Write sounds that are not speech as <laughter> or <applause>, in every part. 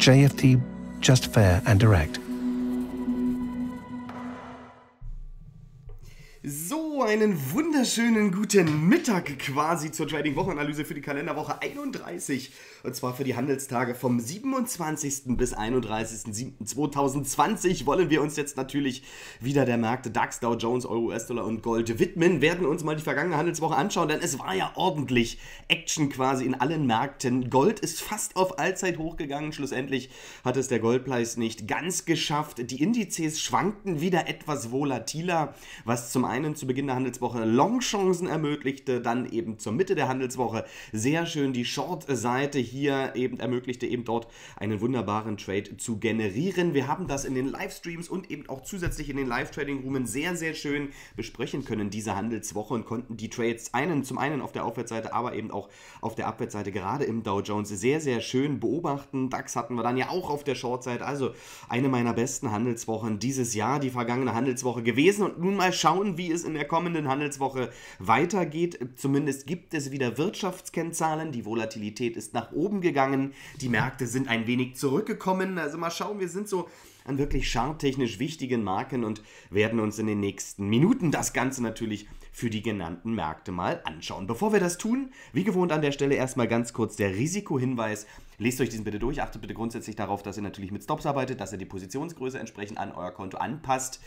JFT just fair and direct. So Hallo, einen wunderschönen guten Mittag quasi zur Trading-Wochenanalyse für die Kalenderwoche 31. Und zwar für die Handelstage vom 27. bis 31.07.2020 wollen wir uns jetzt natürlich wieder der Märkte DAX, Dow Jones, Euro, US-Dollar und Gold widmen. Werden uns mal die vergangene Handelswoche anschauen, denn es war ja ordentlich Action quasi in allen Märkten. Gold ist fast auf Allzeit hochgegangen. Schlussendlich hat es der Goldpreis nicht ganz geschafft. Die Indizes schwankten wieder etwas volatiler, was zum einen zu Beginn der der Handelswoche Longchancen ermöglichte, dann eben zur Mitte der Handelswoche sehr schön die Short-Seite hier eben ermöglichte, eben dort einen wunderbaren Trade zu generieren. Wir haben das in den Livestreams und eben auch zusätzlich in den Live-Trading-Roomen sehr, sehr schön besprechen können, diese Handelswoche und konnten die Trades einen, zum einen auf der Aufwärtsseite, aber eben auch auf der Abwärtsseite, gerade im Dow Jones, sehr, sehr schön beobachten. DAX hatten wir dann ja auch auf der Short-Seite, also eine meiner besten Handelswochen dieses Jahr, die vergangene Handelswoche gewesen und nun mal schauen, wie es in der kommenden kommenden Handelswoche weitergeht. Zumindest gibt es wieder Wirtschaftskennzahlen. Die Volatilität ist nach oben gegangen. Die Märkte sind ein wenig zurückgekommen. Also mal schauen, wir sind so an wirklich charttechnisch wichtigen Marken und werden uns in den nächsten Minuten das Ganze natürlich für die genannten Märkte mal anschauen. Bevor wir das tun, wie gewohnt an der Stelle erstmal ganz kurz der Risikohinweis. Lest euch diesen bitte durch, achtet bitte grundsätzlich darauf, dass ihr natürlich mit Stops arbeitet, dass ihr die Positionsgröße entsprechend an euer Konto anpasst,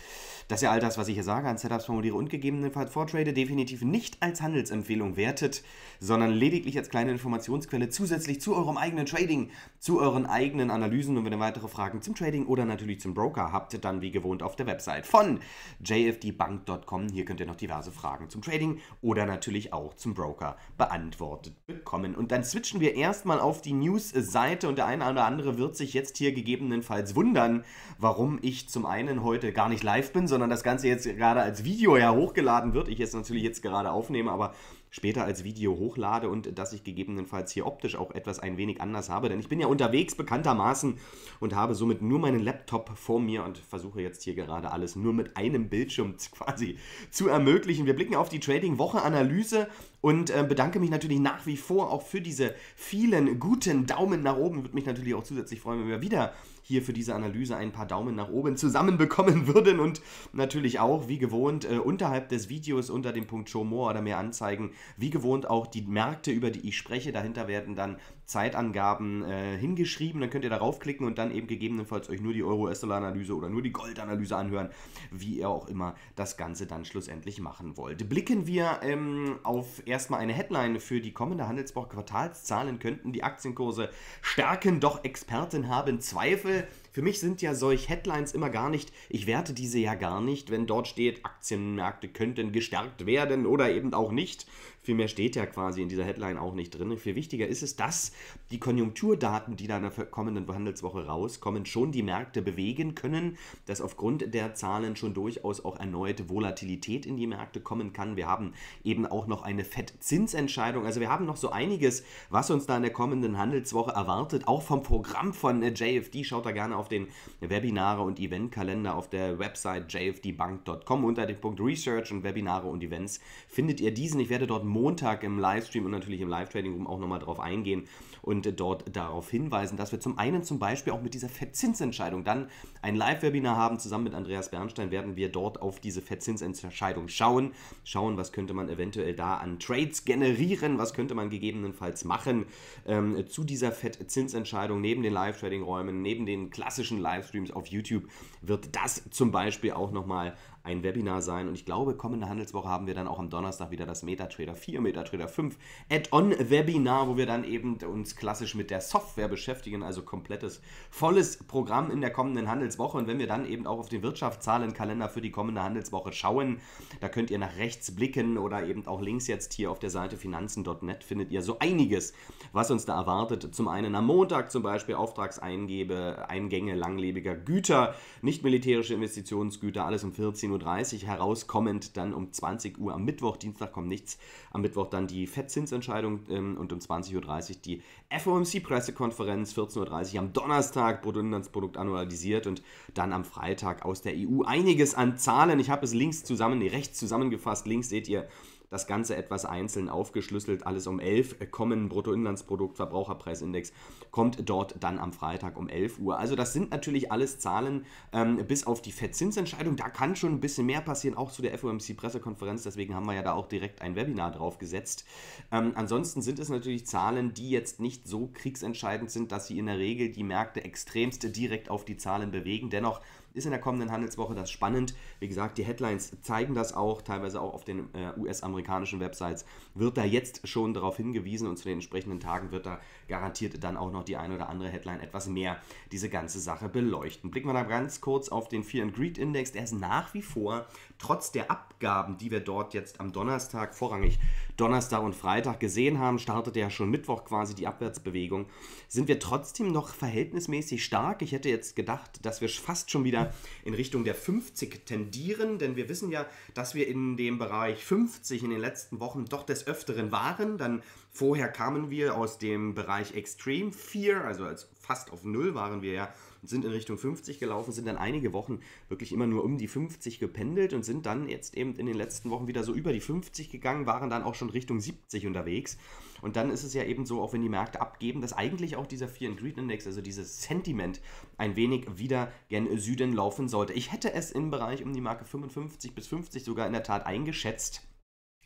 dass ihr all das, was ich hier sage, an Setups formuliere und gegebenenfalls vortrade, definitiv nicht als Handelsempfehlung wertet, sondern lediglich als kleine Informationsquelle zusätzlich zu eurem eigenen Trading, zu euren eigenen Analysen. Und wenn ihr weitere Fragen zum Trading oder natürlich zum Broker habt, dann wie gewohnt auf der Website von jfdbank.com. Hier könnt ihr noch diverse Fragen zum Trading oder natürlich auch zum Broker beantwortet bekommen. Und dann switchen wir erstmal auf die News Seite und der eine oder andere wird sich jetzt hier gegebenenfalls wundern, warum ich zum einen heute gar nicht live bin, sondern das Ganze jetzt gerade als Video ja hochgeladen wird. Ich jetzt natürlich jetzt gerade aufnehme, aber später als Video hochlade und dass ich gegebenenfalls hier optisch auch etwas ein wenig anders habe, denn ich bin ja unterwegs bekanntermaßen und habe somit nur meinen Laptop vor mir und versuche jetzt hier gerade alles nur mit einem Bildschirm <laughs> quasi zu ermöglichen. Wir blicken auf die Trading-Woche-Analyse und äh, bedanke mich natürlich nach wie vor auch für diese vielen guten Daumen nach oben. Würde mich natürlich auch zusätzlich freuen, wenn wir wieder hier für diese Analyse ein paar Daumen nach oben zusammenbekommen <laughs> würden und natürlich auch, wie gewohnt, äh, unterhalb des Videos unter dem Punkt Show More oder mehr anzeigen, wie gewohnt auch die Märkte, über die ich spreche. Dahinter werden dann Zeitangaben äh, hingeschrieben. Dann könnt ihr darauf klicken und dann eben gegebenenfalls euch nur die Euro-US-Dollar-Analyse oder nur die Gold-Analyse anhören, wie ihr auch immer das Ganze dann schlussendlich machen wollt. Blicken wir ähm, auf erstmal eine Headline für die kommende Handelswoche. Quartalszahlen könnten die Aktienkurse stärken, doch Experten haben Zweifel. Für mich sind ja solch Headlines immer gar nicht, ich werte diese ja gar nicht, wenn dort steht, Aktienmärkte könnten gestärkt werden oder eben auch nicht. Viel mehr steht ja quasi in dieser Headline auch nicht drin. Viel wichtiger ist es, dass die Konjunkturdaten, die da in der kommenden Handelswoche rauskommen, schon die Märkte bewegen können, dass aufgrund der Zahlen schon durchaus auch erneute Volatilität in die Märkte kommen kann. Wir haben eben auch noch eine Fettzinsentscheidung. Also wir haben noch so einiges, was uns da in der kommenden Handelswoche erwartet. Auch vom Programm von JFD. Schaut da gerne auf den Webinare und Eventkalender auf der Website jfdbank.com unter dem Punkt Research und Webinare und Events findet ihr diesen. Ich werde dort Montag im Livestream und natürlich im Live-Trading-Room auch nochmal drauf eingehen und äh, dort darauf hinweisen, dass wir zum einen zum Beispiel auch mit dieser Verzinsentscheidung dann ein Live-Webinar haben. Zusammen mit Andreas Bernstein werden wir dort auf diese Verzinsentscheidung schauen. Schauen, was könnte man eventuell da an Trades generieren, was könnte man gegebenenfalls machen ähm, zu dieser Verzinsentscheidung neben den Live-Trading-Räumen, neben den klassischen Livestreams auf YouTube wird das zum Beispiel auch nochmal ein Webinar sein. Und ich glaube, kommende Handelswoche haben wir dann auch am Donnerstag wieder das MetaTrader 4, MetaTrader 5 Add-on-Webinar, wo wir dann eben uns klassisch mit der Software beschäftigen. Also komplettes, volles Programm in der kommenden Handelswoche. Und wenn wir dann eben auch auf den Wirtschaftszahlenkalender für die kommende Handelswoche schauen, da könnt ihr nach rechts blicken oder eben auch links jetzt hier auf der Seite finanzen.net findet ihr so einiges, was uns da erwartet. Zum einen am Montag zum Beispiel Auftragseingänge langlebiger Güter, nicht militärische Investitionsgüter, alles um 14 Uhr. 19.30 Uhr herauskommend, dann um 20 Uhr am Mittwoch. Dienstag kommt nichts. Am Mittwoch dann die FED-Zinsentscheidung ähm, und um 20.30 Uhr die FOMC-Pressekonferenz. 14.30 Uhr am Donnerstag Bruttoinlandsprodukt annualisiert und dann am Freitag aus der EU einiges an Zahlen. Ich habe es links zusammen, nee, rechts zusammengefasst. Links seht ihr das Ganze etwas einzeln aufgeschlüsselt. Alles um 11 kommen Bruttoinlandsprodukt, Verbraucherpreisindex kommt dort dann am Freitag um 11 Uhr. Also das sind natürlich alles Zahlen ähm, bis auf die FED-Zinsentscheidung. Da kann schon ein bisschen mehr passieren, auch zu der FOMC-Pressekonferenz. Deswegen haben wir ja da auch direkt ein Webinar drauf gesetzt. Ähm, ansonsten sind es natürlich Zahlen, die jetzt nicht so kriegsentscheidend sind, dass sie in der Regel die Märkte extremst direkt auf die Zahlen bewegen. Dennoch ist in der kommenden Handelswoche das spannend. Wie gesagt, die Headlines zeigen das auch, teilweise auch auf den äh, US-amerikanischen Websites wird da jetzt schon darauf hingewiesen und zu den entsprechenden Tagen wird da garantiert dann auch noch die eine oder andere Headline etwas mehr diese ganze Sache beleuchten. Blicken wir da ganz kurz auf den Fear and Greed Index. Der ist nach wie vor trotz der Abgaben, die wir dort jetzt am Donnerstag vorrangig Donnerstag und Freitag gesehen haben, startete ja schon Mittwoch quasi die Abwärtsbewegung, sind wir trotzdem noch verhältnismäßig stark. Ich hätte jetzt gedacht, dass wir fast schon wieder in Richtung der 50 tendieren, denn wir wissen ja, dass wir in dem Bereich 50 in den letzten Wochen doch des Öfteren waren. Dann vorher kamen wir aus dem Bereich Extreme 4, also als fast auf Null waren wir ja und sind in Richtung 50 gelaufen, sind dann einige Wochen wirklich immer nur um die 50 gependelt und sind dann jetzt eben in den letzten Wochen wieder so über die 50 gegangen, waren dann auch schon Richtung 70 unterwegs. Und dann ist es ja eben so, auch wenn die Märkte abgeben, dass eigentlich auch dieser Fear and Greed Index, also dieses Sentiment, ein wenig wieder gen Süden laufen sollte. Ich hätte es im Bereich um die Marke 55 bis 50 sogar in der Tat eingeschätzt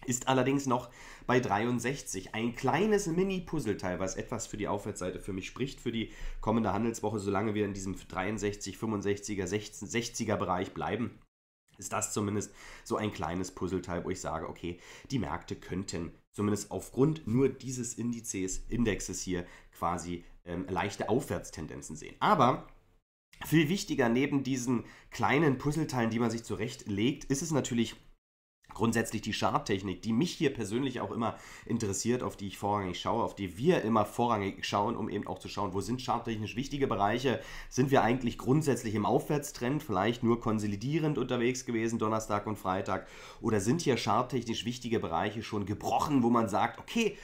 ist allerdings noch bei 63. Ein kleines Mini-Puzzleteil, was etwas für die Aufwärtsseite für mich spricht, für die kommende Handelswoche, solange wir in diesem 63, 65er, 60er Bereich bleiben. Ist das zumindest so ein kleines Puzzleteil, wo ich sage, okay, die Märkte könnten zumindest aufgrund nur dieses Indizes, Indexes hier quasi ähm, leichte Aufwärtstendenzen sehen. Aber viel wichtiger neben diesen kleinen Puzzleteilen, die man sich zurechtlegt, ist es natürlich grundsätzlich die Charttechnik, die mich hier persönlich auch immer interessiert, auf die ich vorrangig schaue, auf die wir immer vorrangig schauen, um eben auch zu schauen, wo sind charttechnisch wichtige Bereiche, sind wir eigentlich grundsätzlich im Aufwärtstrend, vielleicht nur konsolidierend unterwegs gewesen, Donnerstag und Freitag, oder sind hier charttechnisch wichtige Bereiche schon gebrochen, wo man sagt, okay,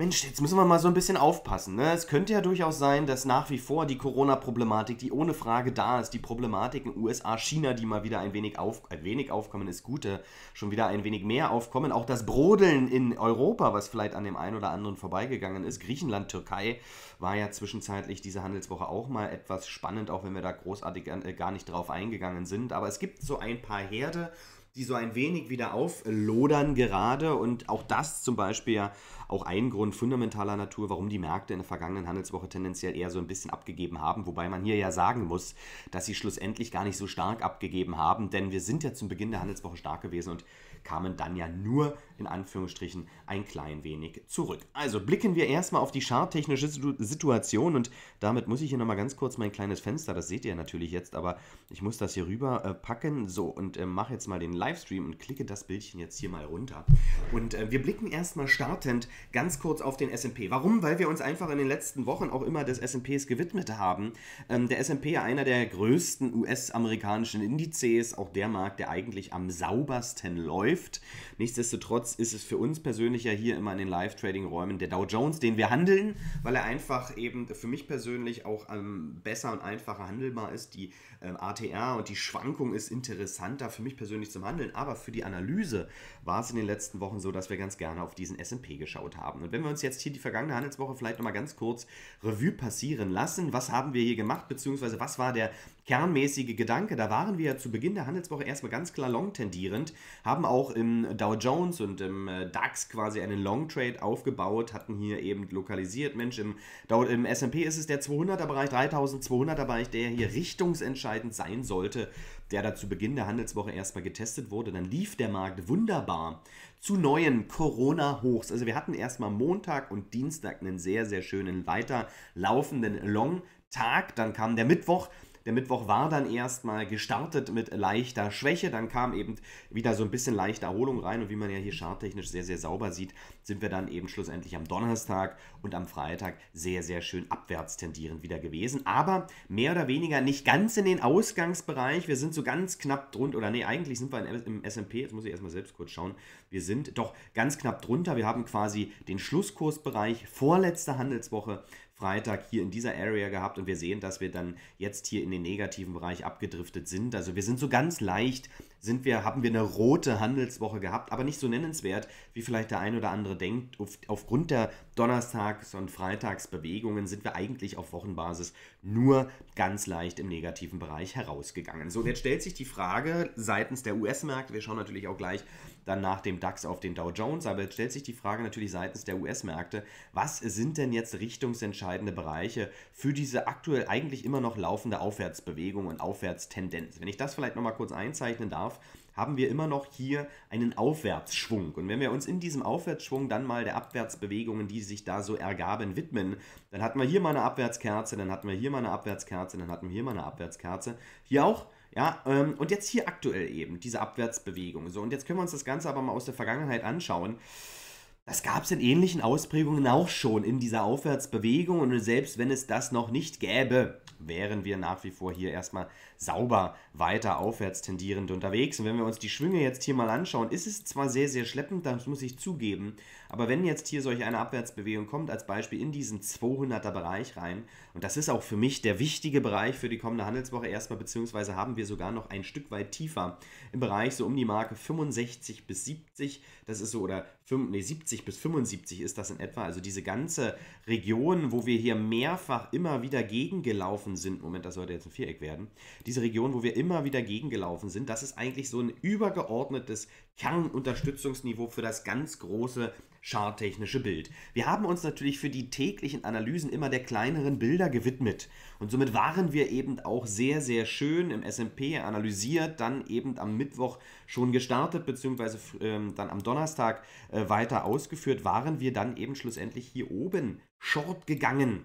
Mensch, jetzt müssen wir mal so ein bisschen aufpassen. Ne? Es könnte ja durchaus sein, dass nach wie vor die Corona-Problematik, die ohne Frage da ist, die Problematik in USA, China, die mal wieder ein wenig, auf, ein wenig aufkommen, ist gute, schon wieder ein wenig mehr aufkommen. Auch das Brodeln in Europa, was vielleicht an dem einen oder anderen vorbeigegangen ist. Griechenland, Türkei war ja zwischenzeitlich diese Handelswoche auch mal etwas spannend, auch wenn wir da großartig äh, gar nicht drauf eingegangen sind. Aber es gibt so ein paar Herde, die so ein wenig wieder auflodern gerade. Und auch das zum Beispiel ja auch ein Grund fundamentaler Natur, warum die Märkte in der vergangenen Handelswoche tendenziell eher so ein bisschen abgegeben haben. Wobei man hier ja sagen muss, dass sie schlussendlich gar nicht so stark abgegeben haben, denn wir sind ja zum Beginn der Handelswoche stark gewesen und kamen dann ja nur in Anführungsstrichen ein klein wenig zurück. Also blicken wir erstmal auf die charttechnische Situation und damit muss ich hier nochmal ganz kurz mein kleines Fenster, das seht ihr natürlich jetzt, aber ich muss das hier rüber äh, packen. So, und äh, mache jetzt mal den Livestream und klicke das Bildchen jetzt hier mal runter. Und äh, wir blicken erstmal startend ganz kurz auf den SP. Warum? Weil wir uns einfach in den letzten Wochen auch immer des SPs gewidmet haben. Ähm, der SP, einer der größten US-amerikanischen Indizes, auch der Markt, der eigentlich am saubersten läuft läuft. Nichtsdestotrotz ist es für uns persönlich ja hier immer in den Live-Trading-Räumen der Dow Jones, den wir handeln, weil er einfach eben für mich persönlich auch ähm, besser und einfacher handelbar ist. Die ähm, ATR und die Schwankung ist interessanter für mich persönlich zum Handeln, aber für die Analyse war es in den letzten Wochen so, dass wir ganz gerne auf diesen S&P geschaut haben. Und wenn wir uns jetzt hier die vergangene Handelswoche vielleicht nochmal ganz kurz Revue passieren lassen, was haben wir hier gemacht, beziehungsweise was war der kernmäßige Gedanke? Da waren wir ja zu Beginn der Handelswoche erstmal ganz klar long tendierend, haben auch im Dow Jones und im äh, DAX quasi einen Long Trade aufgebaut, hatten hier eben lokalisiert, Mensch, im, im S&P ist es der 200er-Bereich, 3200er-Bereich, der hier richtungsentscheidend entscheidend sein sollte, der da zu Beginn der Handelswoche erstmal getestet wurde. Dann lief der Markt wunderbar zu neuen Corona-Hochs. Also wir hatten erstmal Montag und Dienstag einen sehr, sehr schönen weiterlaufenden Long-Tag. Dann kam der Mittwoch der Mittwoch war dann erstmal gestartet mit leichter Schwäche, dann kam eben wieder so ein bisschen leichte Erholung rein und wie man ja hier charttechnisch sehr, sehr sauber sieht, sind wir dann eben schlussendlich am Donnerstag und am Freitag sehr, sehr schön abwärts tendierend wieder gewesen, aber mehr oder weniger nicht ganz in den Ausgangsbereich. Wir sind so ganz knapp drunter, oder nee, eigentlich sind wir im S&P, jetzt muss ich erstmal selbst kurz schauen, wir sind doch ganz knapp drunter. Wir haben quasi den Schlusskursbereich, vorletzte Handelswoche, Freitag hier in dieser Area gehabt und wir sehen, dass wir dann jetzt hier in den negativen Bereich abgedriftet sind. Also wir sind so ganz leicht sind wir, haben wir eine rote Handelswoche gehabt, aber nicht so nennenswert, wie vielleicht der ein oder andere denkt. Auf, aufgrund der Donnerstags- und Freitagsbewegungen sind wir eigentlich auf Wochenbasis nur ganz leicht im negativen Bereich herausgegangen. So, und jetzt stellt sich die Frage seitens der US-Märkte, wir schauen natürlich auch gleich dann nach dem DAX auf den Dow Jones, aber jetzt stellt sich die Frage natürlich seitens der US-Märkte, was sind denn jetzt richtungsentscheidende Bereiche für diese aktuell eigentlich immer noch laufende Aufwärtsbewegung und Aufwärtstendenz? Wenn ich das vielleicht nochmal kurz einzeichnen darf, darf, haben wir immer noch hier einen Aufwärtsschwung. Und wenn wir uns in diesem Aufwärtsschwung dann mal der Abwärtsbewegungen, die sich da so ergaben, widmen, dann hatten wir hier mal eine Abwärtskerze, dann hatten wir hier mal eine Abwärtskerze, dann hatten wir hier mal eine Abwärtskerze. Hier auch. Ja, ähm, und jetzt hier aktuell eben diese Abwärtsbewegung. So, und jetzt können wir uns das Ganze aber mal aus der Vergangenheit anschauen. Das gab es in ähnlichen Ausprägungen auch schon in dieser Aufwärtsbewegung und selbst wenn es das noch nicht gäbe, wären wir nach wie vor hier erstmal sauber weiter aufwärts tendierend unterwegs. Und wenn wir uns die Schwünge jetzt hier mal anschauen, ist es zwar sehr, sehr schleppend, das muss ich zugeben, aber wenn jetzt hier solch eine Abwärtsbewegung kommt, als Beispiel in diesen 200er Bereich rein, und das ist auch für mich der wichtige Bereich für die kommende Handelswoche erstmal, beziehungsweise haben wir sogar noch ein Stück weit tiefer im Bereich, so um die Marke 65 bis 70, das ist so, oder 5, nee, 70 bis 75 ist das in etwa, also diese ganze Region, wo wir hier mehrfach immer wieder gegengelaufen sind, Moment, das sollte jetzt ein Viereck werden, diese Region, wo wir immer wieder gegengelaufen sind, das ist eigentlich so ein übergeordnetes Kernunterstützungsniveau für das ganz große charttechnische Bild. Wir haben uns natürlich für die täglichen Analysen immer der kleineren Bilder gewidmet und somit waren wir eben auch sehr, sehr schön im SP analysiert, dann eben am Mittwoch schon gestartet, beziehungsweise ähm, dann am Donnerstag äh, weiter ausgeführt, waren wir dann eben schlussendlich hier oben short gegangen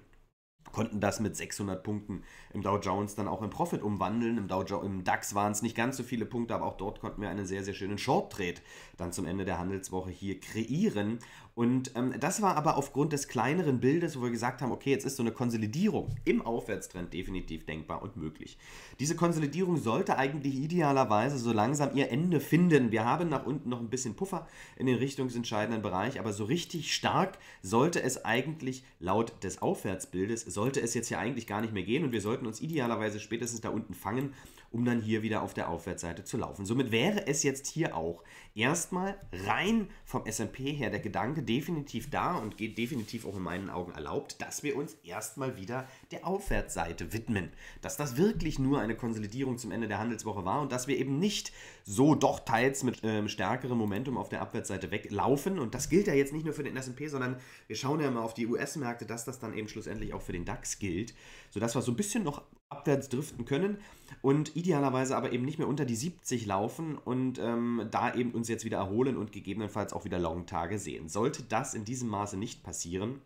konnten das mit 600 Punkten im Dow Jones dann auch in Profit umwandeln. Im, Dow im DAX waren es nicht ganz so viele Punkte, aber auch dort konnten wir einen sehr, sehr schönen Short-Trade dann zum Ende der Handelswoche hier kreieren. Und ähm, das war aber aufgrund des kleineren Bildes, wo wir gesagt haben, okay, jetzt ist so eine Konsolidierung im Aufwärtstrend definitiv denkbar und möglich. Diese Konsolidierung sollte eigentlich idealerweise so langsam ihr Ende finden. Wir haben nach unten noch ein bisschen Puffer in den richtungsentscheidenden Bereich, aber so richtig stark sollte es eigentlich laut des Aufwärtsbildes, sollte es jetzt hier eigentlich gar nicht mehr gehen und wir sollten sollten uns idealerweise spätestens da unten fangen, um dann hier wieder auf der Aufwärtsseite zu laufen. Somit wäre es jetzt hier auch erstmal rein vom S&P her der Gedanke definitiv da und geht definitiv auch in meinen Augen erlaubt, dass wir uns erstmal wieder der Aufwärtsseite widmen. Dass das wirklich nur eine Konsolidierung zum Ende der Handelswoche war und dass wir eben nicht so doch teils mit ähm, stärkerem Momentum auf der Abwärtsseite weglaufen. Und das gilt ja jetzt nicht nur für den SP, sondern wir schauen ja mal auf die US-Märkte, dass das dann eben schlussendlich auch für den DAX gilt, sodass wir so ein bisschen noch abwärts driften können und idealerweise aber eben nicht mehr unter die 70 laufen und ähm, da eben uns jetzt wieder erholen und gegebenenfalls auch wieder Long-Tage sehen. Sollte das in diesem Maße nicht passieren,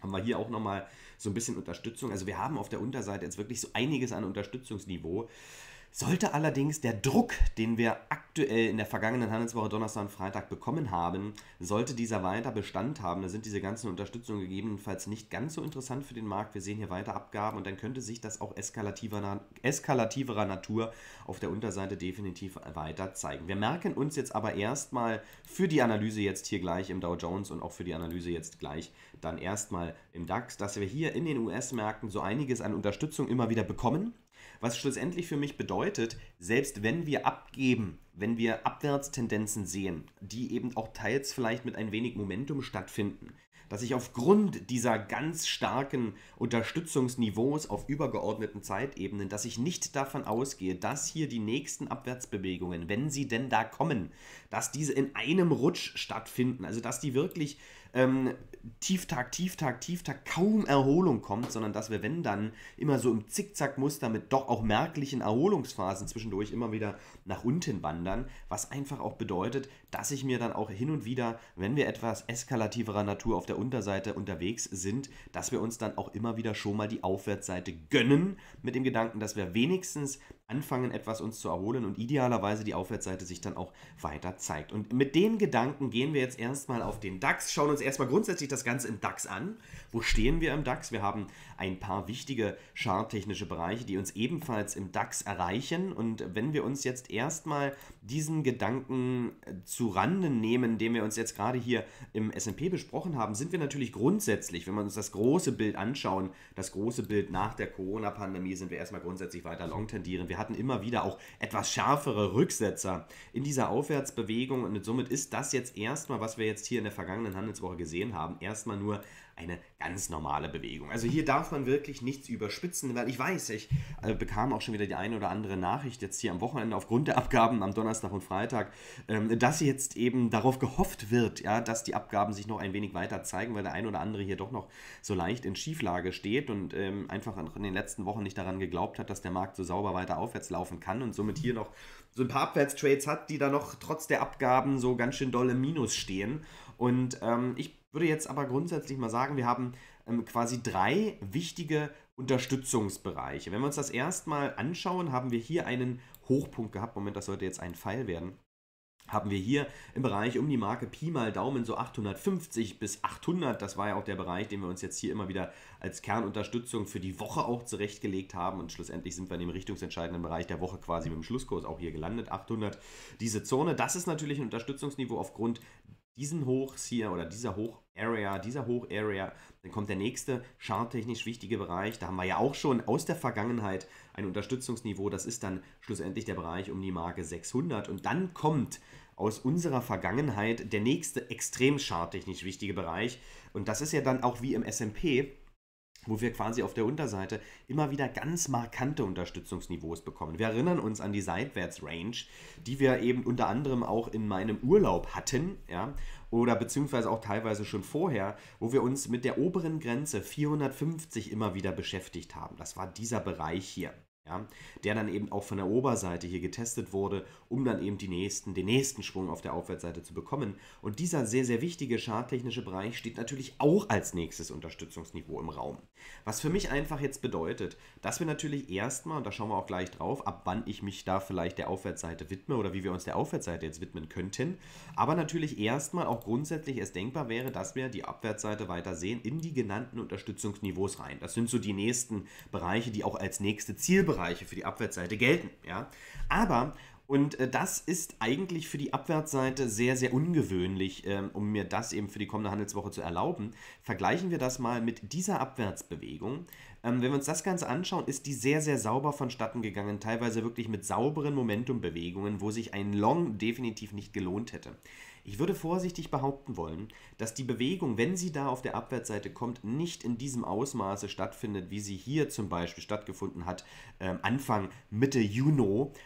haben wir hier auch nochmal so ein bisschen Unterstützung. Also wir haben auf der Unterseite jetzt wirklich so einiges an Unterstützungsniveau. Sollte allerdings der Druck, den wir aktuell in der vergangenen Handelswoche Donnerstag und Freitag bekommen haben, sollte dieser weiter Bestand haben, dann sind diese ganzen Unterstützungen gegebenenfalls nicht ganz so interessant für den Markt. Wir sehen hier weiter Abgaben und dann könnte sich das auch eskalativer, eskalativerer Natur auf der Unterseite definitiv weiter zeigen. Wir merken uns jetzt aber erstmal für die Analyse jetzt hier gleich im Dow Jones und auch für die Analyse jetzt gleich dann erstmal im DAX, dass wir hier in den US-Märkten so einiges an Unterstützung immer wieder bekommen was schlussendlich für mich bedeutet, selbst wenn wir abgeben, wenn wir Abwärtstendenzen sehen, die eben auch teils vielleicht mit ein wenig Momentum stattfinden, dass ich aufgrund dieser ganz starken Unterstützungsniveaus auf übergeordneten Zeitebenen, dass ich nicht davon ausgehe, dass hier die nächsten Abwärtsbewegungen, wenn sie denn da kommen, dass diese in einem Rutsch stattfinden, also dass die wirklich ähm, Tieftag, Tieftag, Tieftag kaum Erholung kommt, sondern dass wir, wenn dann, immer so im Zickzackmuster mit doch auch merklichen Erholungsphasen zwischendurch immer wieder nach unten wandern, was einfach auch bedeutet, dass ich mir dann auch hin und wieder, wenn wir etwas eskalativerer Natur auf der Unterseite unterwegs sind, dass wir uns dann auch immer wieder schon mal die Aufwärtsseite gönnen, mit dem Gedanken, dass wir wenigstens anfangen, etwas uns zu erholen und idealerweise die Aufwärtsseite sich dann auch weiter zeigt. Und mit den Gedanken gehen wir jetzt erstmal auf den DAX, schauen uns erstmal grundsätzlich das Ganze im DAX an. Wo stehen wir im DAX? Wir haben ein paar wichtige charttechnische Bereiche, die uns ebenfalls im DAX erreichen. Und wenn wir uns jetzt erstmal diesen Gedanken äh, zu Rande nehmen, den wir uns jetzt gerade hier im S&P besprochen haben, sind wir natürlich grundsätzlich, wenn wir uns das große Bild anschauen, das große Bild nach der Corona-Pandemie, sind wir erstmal grundsätzlich weiter long tendieren. Wir hatten immer wieder auch etwas schärfere Rücksetzer in dieser Aufwärtsbewegung und somit ist das jetzt erstmal, was wir jetzt hier in der vergangenen Handelswoche gesehen haben, erstmal nur eine ganz normale Bewegung. Also hier darf man wirklich nichts überspitzen, weil ich weiß, ich äh, bekam auch schon wieder die eine oder andere Nachricht jetzt hier am Wochenende aufgrund der Abgaben am Donnerstag und Freitag, ähm, dass jetzt eben darauf gehofft wird, ja, dass die Abgaben sich noch ein wenig weiter zeigen, weil der eine oder andere hier doch noch so leicht in Schieflage steht und ähm, einfach in den letzten Wochen nicht daran geglaubt hat, dass der Markt so sauber weiter aufwärts laufen kann und somit hier noch so ein paar Abwärtstrades hat, die da noch trotz der Abgaben so ganz schön dolle Minus stehen. Und ähm, ich würde jetzt aber grundsätzlich mal sagen, wir haben ähm, quasi drei wichtige Unterstützungsbereiche. Wenn wir uns das erstmal anschauen, haben wir hier einen Hochpunkt gehabt. Moment, das sollte jetzt ein Pfeil werden haben wir hier im Bereich um die Marke Pi mal Daumen so 850 bis 800. Das war ja auch der Bereich, den wir uns jetzt hier immer wieder als Kernunterstützung für die Woche auch zurechtgelegt haben. Und schlussendlich sind wir in dem richtungsentscheidenden Bereich der Woche quasi mit dem Schlusskurs auch hier gelandet. 800, diese Zone. Das ist natürlich ein Unterstützungsniveau aufgrund diesen Hochs hier oder dieser Hoch-Area, dieser Hoch-Area. Dann kommt der nächste charttechnisch wichtige Bereich. Da haben wir ja auch schon aus der Vergangenheit ein Unterstützungsniveau. Das ist dann schlussendlich der Bereich um die Marke 600. Und dann kommt aus unserer Vergangenheit der nächste extrem charttechnisch wichtige Bereich. Und das ist ja dann auch wie im S&P wo wir quasi auf der Unterseite immer wieder ganz markante Unterstützungsniveaus bekommen. Wir erinnern uns an die Seitwärtsrange, die wir eben unter anderem auch in meinem Urlaub hatten, ja, oder beziehungsweise auch teilweise schon vorher, wo wir uns mit der oberen Grenze 450 immer wieder beschäftigt haben. Das war dieser Bereich hier ja, der dann eben auch von der Oberseite hier getestet wurde, um dann eben die nächsten, den nächsten Schwung auf der Aufwärtsseite zu bekommen. Und dieser sehr, sehr wichtige charttechnische Bereich steht natürlich auch als nächstes Unterstützungsniveau im Raum. Was für mich einfach jetzt bedeutet, dass wir natürlich erstmal, und da schauen wir auch gleich drauf, ab wann ich mich da vielleicht der Aufwärtsseite widme oder wie wir uns der Aufwärtsseite jetzt widmen könnten, aber natürlich erstmal auch grundsätzlich es denkbar wäre, dass wir die Abwärtsseite weiter sehen in die genannten Unterstützungsniveaus rein. Das sind so die nächsten Bereiche, die auch als nächste Ziel Zielbereiche für die Abwärtsseite gelten. Ja? Aber, und äh, das ist eigentlich für die Abwärtsseite sehr, sehr ungewöhnlich, ähm, um mir das eben für die kommende Handelswoche zu erlauben, vergleichen wir das mal mit dieser Abwärtsbewegung. Ähm, wenn wir uns das Ganze anschauen, ist die sehr, sehr sauber vonstatten gegangen, teilweise wirklich mit sauberen Momentumbewegungen, wo sich ein Long definitiv nicht gelohnt hätte. Ich würde vorsichtig behaupten wollen, dass die Bewegung, wenn sie da auf der Abwärtsseite kommt, nicht in diesem Ausmaße stattfindet, wie sie hier zum Beispiel stattgefunden hat, äh, Anfang, Mitte Juni,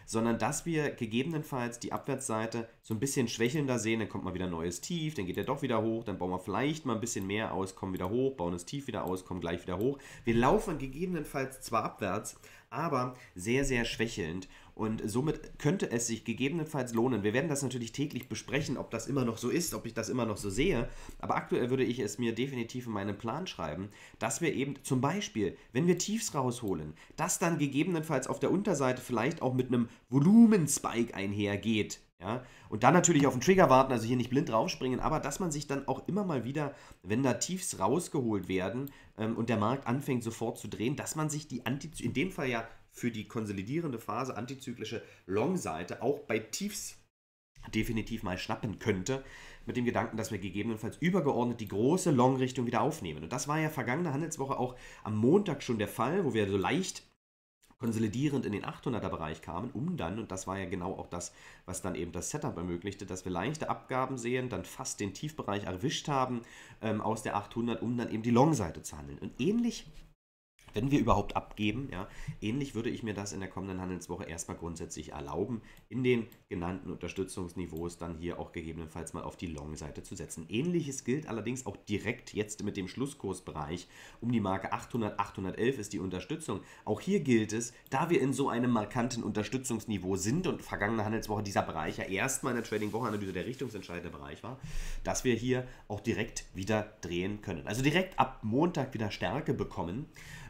sondern dass wir gegebenenfalls die Abwärtsseite so ein bisschen schwächelnder sehen, dann kommt mal wieder ein neues Tief, dann geht er doch wieder hoch, dann bauen wir vielleicht mal ein bisschen mehr aus, kommen wieder hoch, bauen das Tief wieder aus, kommen gleich wieder hoch. Wir laufen gegebenenfalls zwar abwärts, aber sehr, sehr schwächelnd. Und somit könnte es sich gegebenenfalls lohnen. Wir werden das natürlich täglich besprechen, ob das immer noch so ist, ob ich das immer noch so sehe. Aber aktuell würde ich es mir definitiv in meinen Plan schreiben, dass wir eben zum Beispiel, wenn wir Tiefs rausholen, das dann gegebenenfalls auf der Unterseite vielleicht auch mit einem Volumenspike einhergeht. Ja? Und dann natürlich auf den Trigger warten, also hier nicht blind draufspringen, aber dass man sich dann auch immer mal wieder, wenn da Tiefs rausgeholt werden ähm, und der Markt anfängt sofort zu drehen, dass man sich die Anti in dem Fall ja für die konsolidierende Phase antizyklische Long-Seite auch bei Tiefs definitiv mal schnappen könnte, mit dem Gedanken, dass wir gegebenenfalls übergeordnet die große Long-Richtung wieder aufnehmen. Und das war ja vergangene Handelswoche auch am Montag schon der Fall, wo wir so leicht konsolidierend in den 800er Bereich kamen, um dann, und das war ja genau auch das, was dann eben das Setup ermöglichte, dass wir leichte Abgaben sehen, dann fast den Tiefbereich erwischt haben ähm, aus der 800, um dann eben die Long-Seite zu handeln. Und ähnlich wenn wir überhaupt abgeben, ja, ähnlich würde ich mir das in der kommenden Handelswoche erstmal grundsätzlich erlauben, in den genannten Unterstützungsniveaus dann hier auch gegebenenfalls mal auf die Long-Seite zu setzen. Ähnliches gilt allerdings auch direkt jetzt mit dem Schlusskursbereich. Um die Marke 800, 811 ist die Unterstützung. Auch hier gilt es, da wir in so einem markanten Unterstützungsniveau sind und vergangene Handelswoche dieser Bereich ja erstmal in der Trading-Wochenanalyse der richtungsentscheidende Bereich war, dass wir hier auch direkt wieder drehen können. Also direkt ab Montag wieder Stärke bekommen.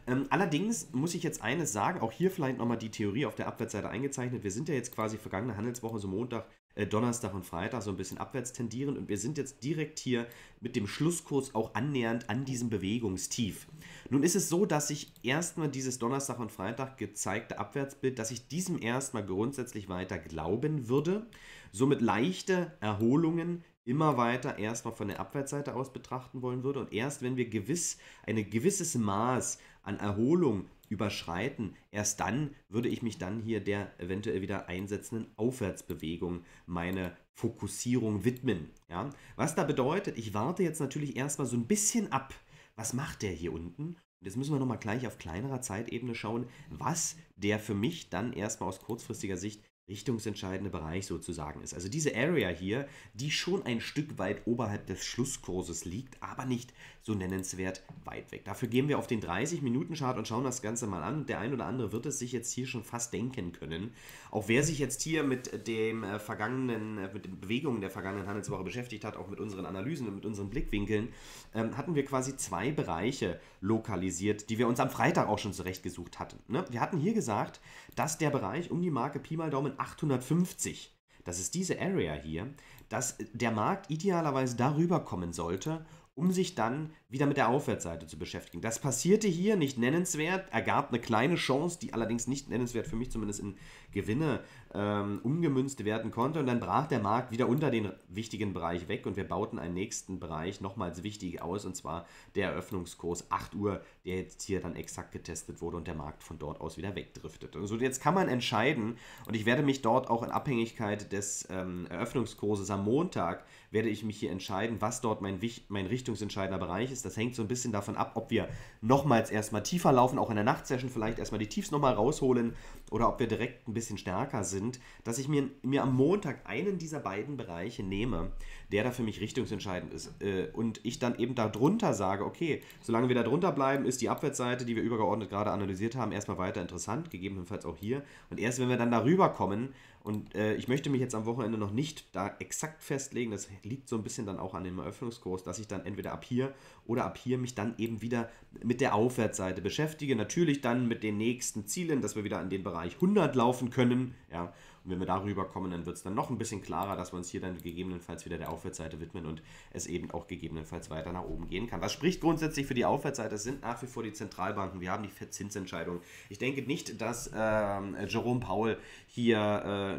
Ähm, allerdings muss ich jetzt eines sagen, auch hier vielleicht nochmal die Theorie auf der Abwärtsseite eingezeichnet. Wir sind ja jetzt quasi vergangene Handelswoche, so Montag, äh, Donnerstag und Freitag so ein bisschen abwärts tendierend und wir sind jetzt direkt hier mit dem Schlusskurs auch annähernd an diesem Bewegungstief. Nun ist es so, dass ich erstmal dieses Donnerstag und Freitag gezeigte Abwärtsbild, dass ich diesem erstmal grundsätzlich weiter glauben würde, somit leichte Erholungen immer weiter erstmal von der Abwärtsseite aus betrachten wollen würde und erst wenn wir gewiss ein gewisses Maß an Erholung überschreiten, erst dann würde ich mich dann hier der eventuell wieder einsetzenden Aufwärtsbewegung meine Fokussierung widmen. Ja? Was da bedeutet, ich warte jetzt natürlich erstmal so ein bisschen ab. Was macht der hier unten? Und jetzt müssen wir nochmal gleich auf kleinerer Zeitebene schauen, was der für mich dann erstmal aus kurzfristiger Sicht richtungsentscheidende Bereich sozusagen ist. Also diese Area hier, die schon ein Stück weit oberhalb des Schlusskurses liegt, aber nicht so nennenswert weit weg. Dafür gehen wir auf den 30-Minuten-Chart und schauen das Ganze mal an. Der ein oder andere wird es sich jetzt hier schon fast denken können. Auch wer sich jetzt hier mit dem äh, vergangenen, äh, mit den Bewegungen der vergangenen Handelswoche beschäftigt hat, auch mit unseren Analysen und mit unseren Blickwinkeln, ähm, hatten wir quasi zwei Bereiche lokalisiert, die wir uns am Freitag auch schon zurechtgesucht hatten. Ne? Wir hatten hier gesagt, dass der Bereich um die Marke Pi mal Daumen 850 das ist diese Area hier, dass der Markt idealerweise darüber kommen sollte, um sich dann wieder mit der Aufwärtsseite zu beschäftigen. Das passierte hier nicht nennenswert, ergab eine kleine Chance, die allerdings nicht nennenswert für mich zumindest in Gewinne ähm, umgemünzt werden konnte. Und dann brach der Markt wieder unter den wichtigen Bereich weg und wir bauten einen nächsten Bereich nochmals wichtig aus, und zwar der Eröffnungskurs 8 Uhr der jetzt hier dann exakt getestet wurde und der Markt von dort aus wieder wegdriftet. Also jetzt kann man entscheiden und ich werde mich dort auch in Abhängigkeit des ähm, Eröffnungskurses am Montag, werde ich mich hier entscheiden, was dort mein, mein richtungsentscheidender Bereich ist. Das hängt so ein bisschen davon ab, ob wir nochmals erstmal tiefer laufen, auch in der Nachtsession vielleicht erstmal die Tiefs nochmal rausholen oder ob wir direkt ein bisschen stärker sind, dass ich mir, mir am Montag einen dieser beiden Bereiche nehme, der da für mich richtungsentscheidend ist. Äh, und ich dann eben darunter sage, okay, solange wir da drunter bleiben, ist die Abwärtsseite, die wir übergeordnet gerade analysiert haben, erstmal weiter interessant, gegebenenfalls auch hier. Und erst wenn wir dann darüber kommen, und äh, ich möchte mich jetzt am Wochenende noch nicht da exakt festlegen, das liegt so ein bisschen dann auch an dem Eröffnungskurs, dass ich dann entweder ab hier oder ab hier mich dann eben wieder mit der Aufwärtsseite beschäftige. Natürlich dann mit den nächsten Zielen, dass wir wieder an den Bereich Bereich 100 laufen können. Ja, und wenn wir darüber kommen, dann wird es dann noch ein bisschen klarer, dass wir uns hier dann gegebenenfalls wieder der Aufwärtsseite widmen und es eben auch gegebenenfalls weiter nach oben gehen kann. Was spricht grundsätzlich für die Aufwärtsseite? Das sind nach wie vor die Zentralbanken. Wir haben die zinsentscheidung Ich denke nicht, dass ähm, Jerome Powell hier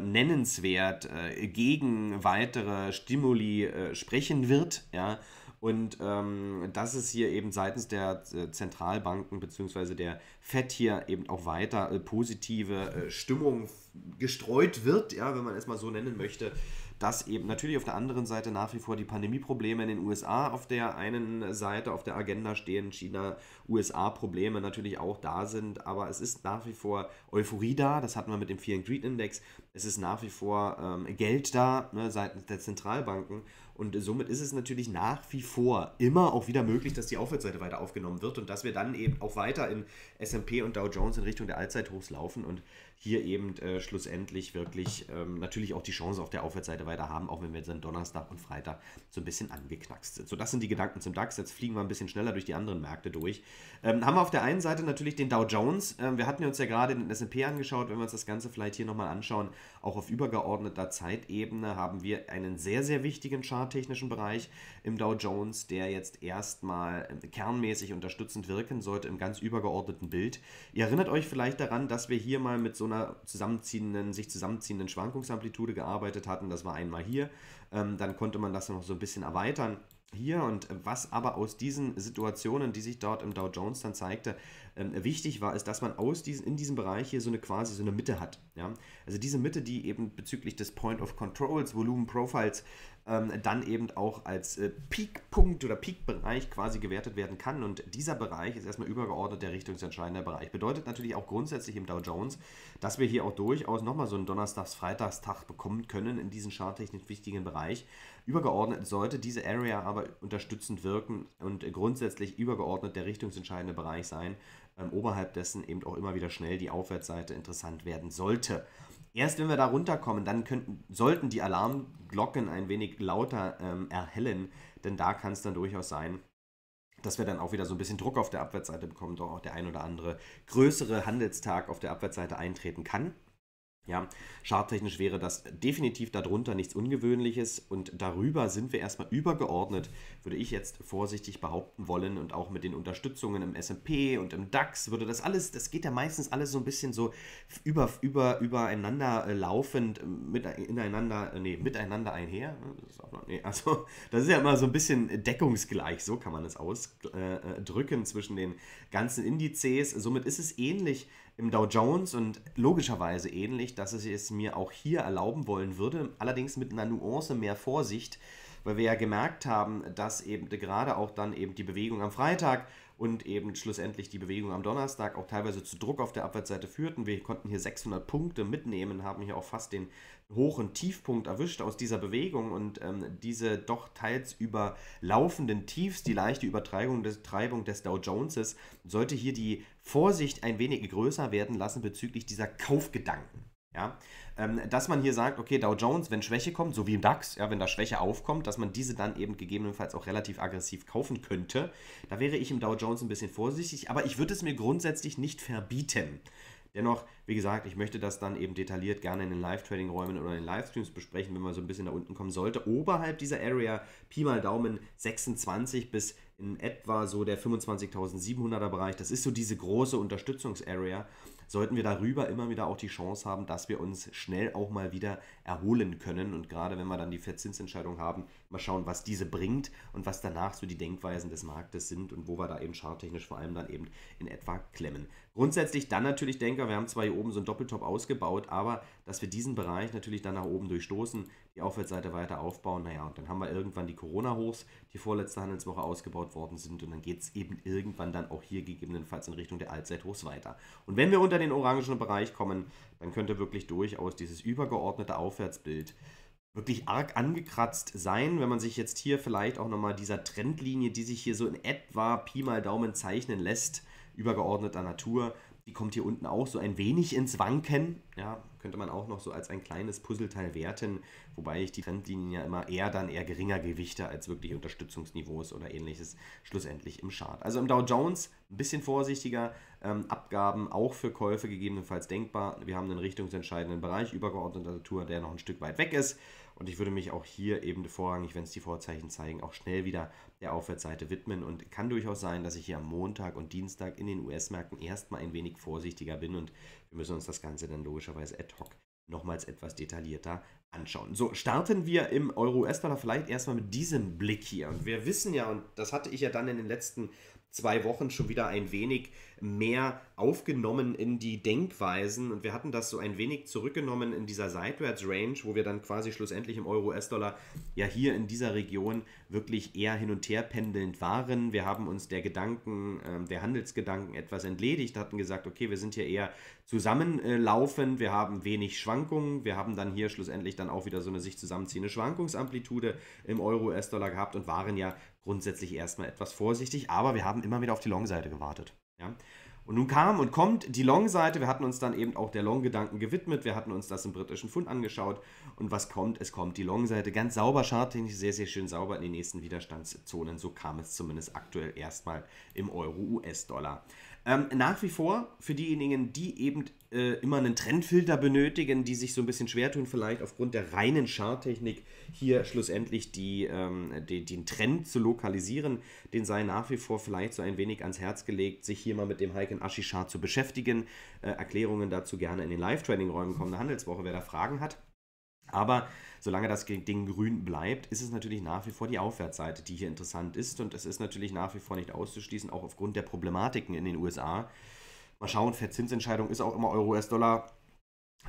äh, nennenswert äh, gegen weitere Stimuli äh, sprechen wird. Ja und ähm, dass es hier eben seitens der äh, Zentralbanken bzw. der FED hier eben auch weiter äh, positive äh, Stimmung gestreut wird, ja, wenn man es mal so nennen möchte, dass eben natürlich auf der anderen Seite nach wie vor die Pandemieprobleme in den USA auf der einen Seite auf der Agenda stehen, China-USA-Probleme natürlich auch da sind, aber es ist nach wie vor Euphorie da, das hatten wir mit dem Fear and Greed Index, es ist nach wie vor ähm, Geld da ne, seitens der Zentralbanken und somit ist es natürlich nach wie vor immer auch wieder möglich, dass die Aufwärtsseite weiter aufgenommen wird und dass wir dann eben auch weiter in SP und Dow Jones in Richtung der Allzeithochs laufen. Und hier eben äh, schlussendlich wirklich ähm, natürlich auch die Chance auf der Aufwärtsseite weiter haben, auch wenn wir jetzt dann Donnerstag und Freitag so ein bisschen angeknackst sind. So, das sind die Gedanken zum DAX. Jetzt fliegen wir ein bisschen schneller durch die anderen Märkte durch. Ähm, haben wir auf der einen Seite natürlich den Dow Jones. Ähm, wir hatten uns ja gerade den S&P angeschaut. Wenn wir uns das Ganze vielleicht hier nochmal anschauen, auch auf übergeordneter Zeitebene haben wir einen sehr, sehr wichtigen charttechnischen Bereich im Dow Jones, der jetzt erstmal ähm, kernmäßig unterstützend wirken sollte im ganz übergeordneten Bild. Ihr erinnert euch vielleicht daran, dass wir hier mal mit so so einer zusammenziehenden, sich zusammenziehenden Schwankungsamplitude gearbeitet hatten. Das war einmal hier. Ähm, dann konnte man das noch so ein bisschen erweitern hier und was aber aus diesen Situationen, die sich dort im Dow Jones dann zeigte, ähm, wichtig war, ist, dass man aus diesen, in diesem Bereich hier so eine quasi so eine Mitte hat. Ja? Also diese Mitte, die eben bezüglich des Point of Controls, Volumen Profiles ähm, dann eben auch als äh, Peakpunkt oder Peakbereich quasi gewertet werden kann. Und dieser Bereich ist erstmal übergeordnet der richtungsentscheidende Bereich. Bedeutet natürlich auch grundsätzlich im Dow Jones, dass wir hier auch durchaus nochmal so einen Donnerstags-Freitagstag bekommen können in diesem charttechnisch wichtigen Bereich. Übergeordnet sollte diese Area aber unterstützend wirken und grundsätzlich übergeordnet der richtungsentscheidende Bereich sein, ähm, oberhalb dessen eben auch immer wieder schnell die Aufwärtsseite interessant werden sollte. Erst wenn wir da runterkommen, dann könnten, sollten die Alarmglocken ein wenig lauter ähm, erhellen, denn da kann es dann durchaus sein, dass wir dann auch wieder so ein bisschen Druck auf der Abwärtsseite bekommen, doch auch der ein oder andere größere Handelstag auf der Abwärtsseite eintreten kann. Ja, charttechnisch wäre das definitiv darunter nichts Ungewöhnliches und darüber sind wir erstmal übergeordnet, würde ich jetzt vorsichtig behaupten wollen und auch mit den Unterstützungen im S&P und im DAX würde das alles, das geht ja meistens alles so ein bisschen so über, über, übereinander äh, laufend, ähm, mit, ineinander, äh, nee, miteinander einher. Ne, also <laughs> das ist ja immer so ein bisschen deckungsgleich, so kann man es ausdrücken äh, zwischen den ganzen Indizes. Somit ist es ähnlich im Dow Jones und logischerweise ähnlich, dass ich es mir auch hier erlauben wollen würde, allerdings mit einer Nuance mehr Vorsicht, weil wir ja gemerkt haben, dass eben gerade auch dann eben die Bewegung am Freitag und eben schlussendlich die Bewegung am Donnerstag auch teilweise zu Druck auf der Abwärtsseite führten. Wir konnten hier 600 Punkte mitnehmen, haben hier auch fast den Hoch- und Tiefpunkt erwischt aus dieser Bewegung und ähm, diese doch teils überlaufenden Tiefs, die leichte Übertreibung des, Treibung des Dow Joneses, sollte hier die Vorsicht ein wenig größer werden lassen bezüglich dieser Kaufgedanken. Ja, ähm, dass man hier sagt, okay, Dow Jones, wenn Schwäche kommt, so wie im DAX, ja, wenn da Schwäche aufkommt, dass man diese dann eben gegebenenfalls auch relativ aggressiv kaufen könnte. Da wäre ich im Dow Jones ein bisschen vorsichtig, aber ich würde es mir grundsätzlich nicht verbieten. Dennoch, wie gesagt, ich möchte das dann eben detailliert gerne in den Live-Trading-Räumen oder in den Livestreams besprechen, wenn man so ein bisschen da unten kommen sollte. Oberhalb dieser Area, Pi mal Daumen 26 bis in etwa so der 25.700er Bereich, das ist so diese große unterstützungs area sollten wir darüber immer wieder auch die Chance haben, dass wir uns schnell auch mal wieder erholen können. Und gerade wenn wir dann die Verzinsentscheidung haben, mal schauen, was diese bringt und was danach so die Denkweisen des Marktes sind und wo wir da eben charttechnisch vor allem dann eben in etwa klemmen. Grundsätzlich dann natürlich denke, wir haben zwar hier oben so einen Doppeltop ausgebaut, aber dass wir diesen Bereich natürlich dann nach oben durchstoßen, die Aufwärtsseite weiter aufbauen. Naja, und dann haben wir irgendwann die Corona-Hochs, die vorletzte Handelswoche ausgebaut worden sind. Und dann geht es eben irgendwann dann auch hier gegebenenfalls in Richtung der Allzeithochs weiter. Und wenn wir unter den orangenen Bereich kommen, dann könnte wirklich durchaus dieses übergeordnete Aufwärtsbild wirklich arg angekratzt sein, wenn man sich jetzt hier vielleicht auch nochmal dieser Trendlinie, die sich hier so in etwa Pi mal Daumen zeichnen lässt, übergeordneter Natur, die kommt hier unten auch so ein wenig ins Wanken. Ja, könnte man auch noch so als ein kleines Puzzleteil werten, wobei ich die Trendlinien ja immer eher dann eher geringer gewichte als wirklich Unterstützungsniveaus oder ähnliches schlussendlich im Chart. Also im Dow Jones ein bisschen vorsichtiger, ähm, Abgaben auch für Käufe gegebenenfalls denkbar. Wir haben einen richtungsentscheidenden Bereich übergeordneter Natur, der noch ein Stück weit weg ist. Und ich würde mich auch hier eben vorrangig, wenn es die Vorzeichen zeigen, auch schnell wieder der Aufwärtsseite widmen. Und kann durchaus sein, dass ich hier am Montag und Dienstag in den US-Märkten erstmal ein wenig vorsichtiger bin. Und wir müssen uns das Ganze dann logischerweise ad hoc nochmals etwas detaillierter anschauen. So, starten wir im Euro-US-Dollar vielleicht erstmal mit diesem Blick hier. Und wir wissen ja, und das hatte ich ja dann in den letzten zwei Wochen schon wieder ein wenig mehr aufgenommen in die Denkweisen und wir hatten das so ein wenig zurückgenommen in dieser Seitwärts-Range, wo wir dann quasi schlussendlich im Euro-US-Dollar ja hier in dieser Region wirklich eher hin und her pendelnd waren. Wir haben uns der Gedanken, äh, der Handelsgedanken etwas entledigt, hatten gesagt, okay, wir sind hier eher zusammenlaufend, äh, wir haben wenig Schwankungen, wir haben dann hier schlussendlich dann auch wieder so eine sich zusammenziehende Schwankungsamplitude im Euro-US-Dollar gehabt und waren ja grundsätzlich erstmal etwas vorsichtig, aber wir haben immer wieder auf die Long-Seite gewartet. Ja? Und nun kam und kommt die Long-Seite. Wir hatten uns dann eben auch der Long-Gedanken gewidmet. Wir hatten uns das im britischen Fund angeschaut. Und was kommt? Es kommt die Long-Seite. Ganz sauber, charttechnisch, sehr, sehr schön sauber in die nächsten Widerstandszonen. So kam es zumindest aktuell erstmal im Euro-US-Dollar. Ähm, nach wie vor für diejenigen, die eben äh, immer einen Trendfilter benötigen, die sich so ein bisschen schwer tun, vielleicht aufgrund der reinen Schartechnik hier schlussendlich die, ähm, die, den Trend zu lokalisieren. Den sei nach wie vor vielleicht so ein wenig ans Herz gelegt, sich hier mal mit dem Heiken aschi Chart zu beschäftigen. Äh, Erklärungen dazu gerne in den Live-Trading-Räumen kommende Handelswoche, wer da Fragen hat. Aber solange das Ding grün bleibt, ist es natürlich nach wie vor die Aufwärtsseite, die hier interessant ist. Und es ist natürlich nach wie vor nicht auszuschließen, auch aufgrund der Problematiken in den USA, Mal schauen, Verzinsentscheidung ist auch immer Euro-US-Dollar.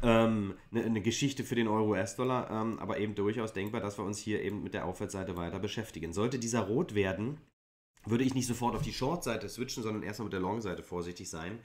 Ähm, ne, eine, ne Geschichte für den Euro-US-Dollar, ähm, aber eben durchaus denkbar, dass wir uns hier eben mit der Aufwärtsseite weiter beschäftigen. Sollte dieser rot werden, würde ich nicht sofort auf die Short-Seite switchen, sondern erstmal mit der Long-Seite vorsichtig sein.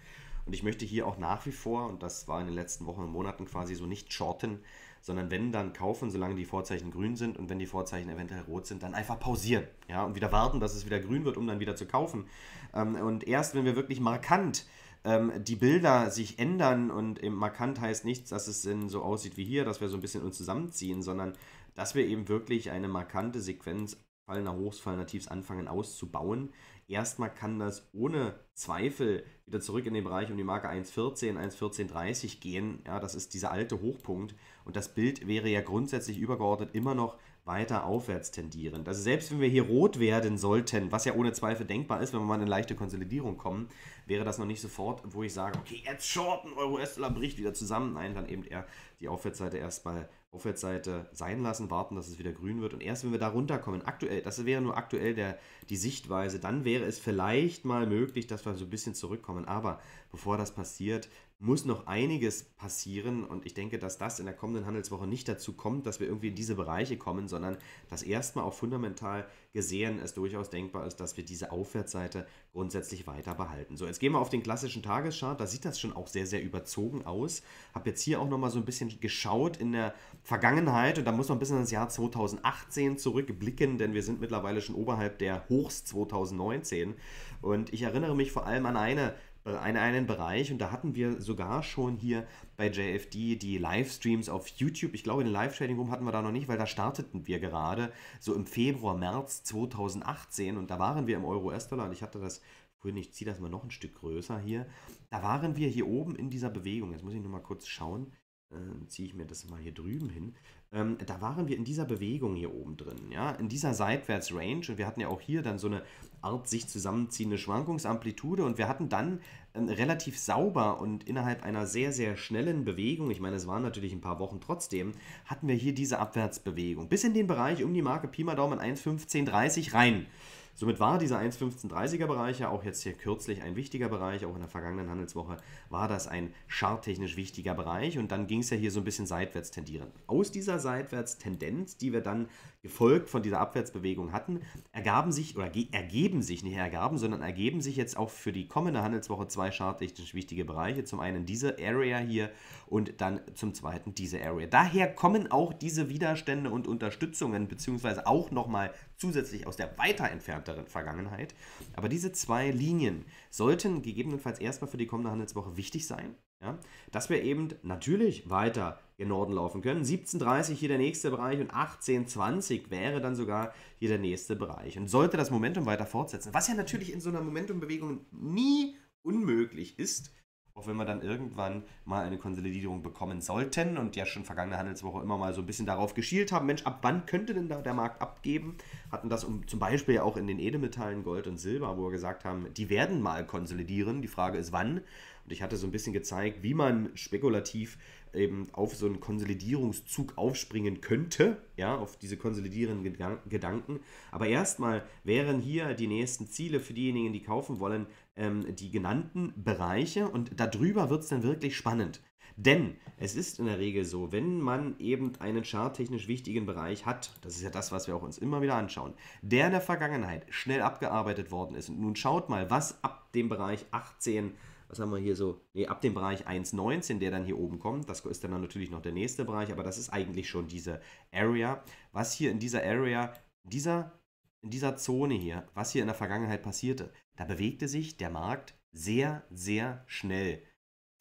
Und ich möchte hier auch nach wie vor, und das war in den letzten Wochen und Monaten quasi so, nicht shorten, sondern wenn dann kaufen, solange die Vorzeichen grün sind und wenn die Vorzeichen eventuell rot sind, dann einfach pausieren ja, und wieder warten, dass es wieder grün wird, um dann wieder zu kaufen. Ähm, und erst wenn wir wirklich markant ähm, die Bilder sich ändern und eben markant heißt nichts, dass es denn so aussieht wie hier, dass wir so ein bisschen uns zusammenziehen, sondern dass wir eben wirklich eine markante Sequenz fallender Hochs, fallender Tiefs anfangen auszubauen. Erstmal kann das ohne Zweifel wieder zurück in den Bereich um die Marke 1.14, 1.14.30 gehen. Ja, das ist dieser alte Hochpunkt. Und das Bild wäre ja grundsätzlich übergeordnet immer noch weiter aufwärts tendieren. Also selbst wenn wir hier rot werden sollten, was ja ohne Zweifel denkbar ist, wenn wir mal in eine leichte Konsolidierung kommen, wäre das noch nicht sofort, wo ich sage, okay, jetzt shorten, Euro US-Dollar bricht wieder zusammen. Nein, dann eben eher die Aufwärtsseite erstmal Aufwärtsseite sein lassen, warten, dass es wieder grün wird und erst wenn wir da runterkommen, aktuell, das wäre nur aktuell der, die Sichtweise, dann wäre es vielleicht mal möglich, dass wir so ein bisschen zurückkommen. Aber bevor das passiert, muss noch einiges passieren und ich denke, dass das in der kommenden Handelswoche nicht dazu kommt, dass wir irgendwie in diese Bereiche kommen, sondern dass erstmal auch fundamental gesehen es durchaus denkbar ist, dass wir diese Aufwärtsseite grundsätzlich weiter behalten. So, jetzt gehen wir auf den klassischen Tageschart, da sieht das schon auch sehr, sehr überzogen aus. Habe jetzt hier auch nochmal so ein bisschen geschaut in der Vergangenheit und da muss man ein bisschen ins Jahr 2018 zurückblicken, denn wir sind mittlerweile schon oberhalb der Hochs 2019 und ich erinnere mich vor allem an eine äh, einen, einen Bereich und da hatten wir sogar schon hier bei JFD die Livestreams auf YouTube. Ich glaube, den Live-Trading-Room hatten wir da noch nicht, weil da starteten wir gerade so im Februar, März 2018 und da waren wir im Euro-US-Dollar und ich hatte das früher nicht, ich ziehe das mal noch ein Stück größer hier. Da waren wir hier oben in dieser Bewegung. Jetzt muss ich nur mal kurz schauen äh, ziehe ich mir das mal hier drüben hin, ähm, da waren wir in dieser Bewegung hier oben drin, ja, in dieser Seitwärtsrange und wir hatten ja auch hier dann so eine Art sich zusammenziehende Schwankungsamplitude und wir hatten dann ähm, relativ sauber und innerhalb einer sehr, sehr schnellen Bewegung, ich meine, es waren natürlich ein paar Wochen trotzdem, hatten wir hier diese Abwärtsbewegung bis in den Bereich um die Marke Pi mal Daumen 1,1530 rein. Somit war dieser 1,1530er Bereich ja auch jetzt hier kürzlich ein wichtiger Bereich, auch in der vergangenen Handelswoche war das ein charttechnisch wichtiger Bereich und dann ging es ja hier so ein bisschen seitwärts tendieren. Aus dieser Seitwärtstendenz, die wir dann gefolgt von dieser Abwärtsbewegung hatten, ergaben sich oder ergeben sich, nicht ergaben, sondern ergeben sich jetzt auch für die kommende Handelswoche zwei charttechnisch wichtige Bereiche. Zum einen diese Area hier und dann zum zweiten diese Area. Daher kommen auch diese Widerstände und Unterstützungen, beziehungsweise auch nochmal zusätzlich aus der weiter entfernteren Vergangenheit. Aber diese zwei Linien sollten gegebenenfalls erstmal für die kommende Handelswoche wichtig sein. Ja? Dass wir eben natürlich weiter gen Norden laufen können. 17.30 hier der nächste Bereich und 18.20 wäre dann sogar hier der nächste Bereich. Und sollte das Momentum weiter fortsetzen, was ja natürlich in so einer Momentumbewegung nie unmöglich ist, auch wenn wir dann irgendwann mal eine Konsolidierung bekommen sollten und ja schon vergangene Handelswoche immer mal so ein bisschen darauf geschielt haben, Mensch, ab wann könnte denn da der Markt abgeben? Hatten das um, zum Beispiel auch in den Edelmetallen Gold und Silber, wo wir gesagt haben, die werden mal konsolidieren. Die Frage ist, wann? Und ich hatte so ein bisschen gezeigt, wie man spekulativ eben auf so einen Konsolidierungszug aufspringen könnte, ja, auf diese konsolidierenden Gedanken. Aber erstmal wären hier die nächsten Ziele für diejenigen, die kaufen wollen, ähm, die genannten Bereiche und darüber wird es dann wirklich spannend. Denn es ist in der Regel so, wenn man eben einen charttechnisch wichtigen Bereich hat, das ist ja das, was wir auch uns immer wieder anschauen, der in der Vergangenheit schnell abgearbeitet worden ist. Und nun schaut mal, was ab dem Bereich 18 was haben wir hier so, nee, ab dem Bereich 1,19, der dann hier oben kommt, das ist dann natürlich noch der nächste Bereich, aber das ist eigentlich schon diese Area. Was hier in dieser Area, in dieser, in dieser Zone hier, was hier in der Vergangenheit passierte, da bewegte sich der Markt sehr, sehr schnell.